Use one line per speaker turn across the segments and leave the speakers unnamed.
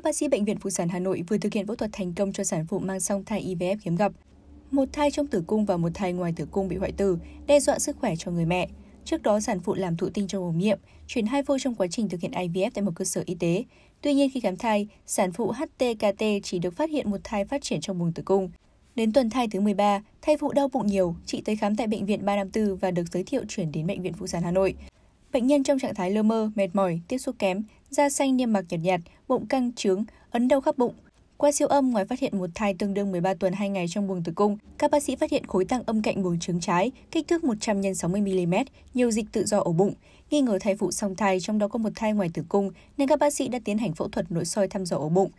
Các bác sĩ bệnh viện phụ sản Hà Nội vừa thực hiện phẫu thuật thành công cho sản phụ mang song thai IVF hiếm gặp. Một thai trong tử cung và một thai ngoài tử cung bị hoại tử, đe dọa sức khỏe cho người mẹ. Trước đó, sản phụ làm thụ tinh trong ống nghiệm, chuyển hai phôi trong quá trình thực hiện IVF tại một cơ sở y tế. Tuy nhiên, khi khám thai, sản phụ HTKT chỉ được phát hiện một thai phát triển trong buồng tử cung. Đến tuần thai thứ 13, thai phụ đau bụng nhiều, chị tới khám tại Bệnh viện 354 và được giới thiệu chuyển đến Bệnh viện Phụ sản Hà Nội. Bệnh nhân trong trạng thái lơ mơ, mệt mỏi, tiếp xúc kém, da xanh niêm mạc nhợt nhạt, bụng căng trướng, ấn đau khắp bụng. Qua siêu âm ngoài phát hiện một thai tương đương 13 tuần 2 ngày trong buồng tử cung, các bác sĩ phát hiện khối tăng âm cạnh buồng trứng trái, kích thước 100 x 60 mm, nhiều dịch tự do ở bụng. Nghi ngờ thai phụ song thai, trong đó có một thai ngoài tử cung, nên các bác sĩ đã tiến hành phẫu thuật nội soi thăm dò ổ bụng.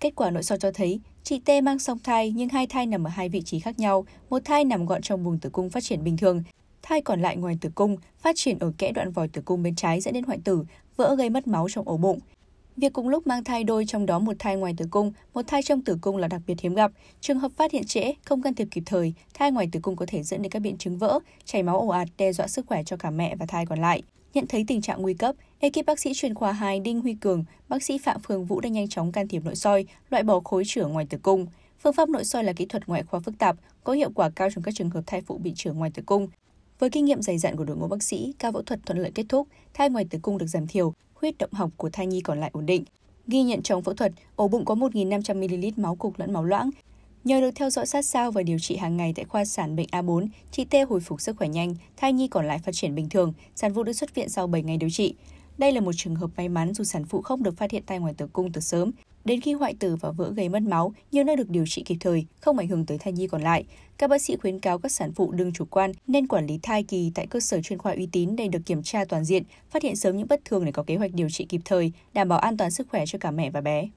Kết quả nội soi cho thấy, chị T mang song thai nhưng hai thai nằm ở hai vị trí khác nhau, một thai nằm gọn trong buồng tử cung phát triển bình thường, Thai còn lại ngoài tử cung phát triển ở kẽ đoạn vòi tử cung bên trái dẫn đến hoại tử, vỡ gây mất máu trong ổ bụng. Việc cùng lúc mang thai đôi trong đó một thai ngoài tử cung, một thai trong tử cung là đặc biệt hiếm gặp. Trường hợp phát hiện trễ, không can thiệp kịp thời, thai ngoài tử cung có thể dẫn đến các biến chứng vỡ, chảy máu ồ ạt đe dọa sức khỏe cho cả mẹ và thai còn lại. Nhận thấy tình trạng nguy cấp, ekip bác sĩ chuyên khoa 2 Đinh Huy Cường, bác sĩ Phạm Phương Vũ đã nhanh chóng can thiệp nội soi, loại bỏ khối trưởng ngoài tử cung. Phương pháp nội soi là kỹ thuật ngoại khoa phức tạp, có hiệu quả cao trong các trường hợp thai phụ bị trưởng ngoài tử cung. Với kinh nghiệm dày dặn của đội ngũ bác sĩ, ca phẫu thuật thuận lợi kết thúc, thai ngoài tử cung được giảm thiểu, huyết động học của thai nhi còn lại ổn định. Ghi nhận trong phẫu thuật, ổ bụng có 1.500 ml máu cục lẫn máu loãng. Nhờ được theo dõi sát sao và điều trị hàng ngày tại khoa sản bệnh A4, chị T hồi phục sức khỏe nhanh, thai nhi còn lại phát triển bình thường, sản phụ được xuất viện sau 7 ngày điều trị. Đây là một trường hợp may mắn dù sản phụ không được phát hiện tai ngoài tử cung từ sớm, Đến khi hoại tử và vỡ gây mất máu, nhiều đã được điều trị kịp thời, không ảnh hưởng tới thai nhi còn lại. Các bác sĩ khuyến cáo các sản phụ đừng chủ quan nên quản lý thai kỳ tại cơ sở chuyên khoa uy tín để được kiểm tra toàn diện, phát hiện sớm những bất thường để có kế hoạch điều trị kịp thời, đảm bảo an toàn sức khỏe cho cả mẹ và bé.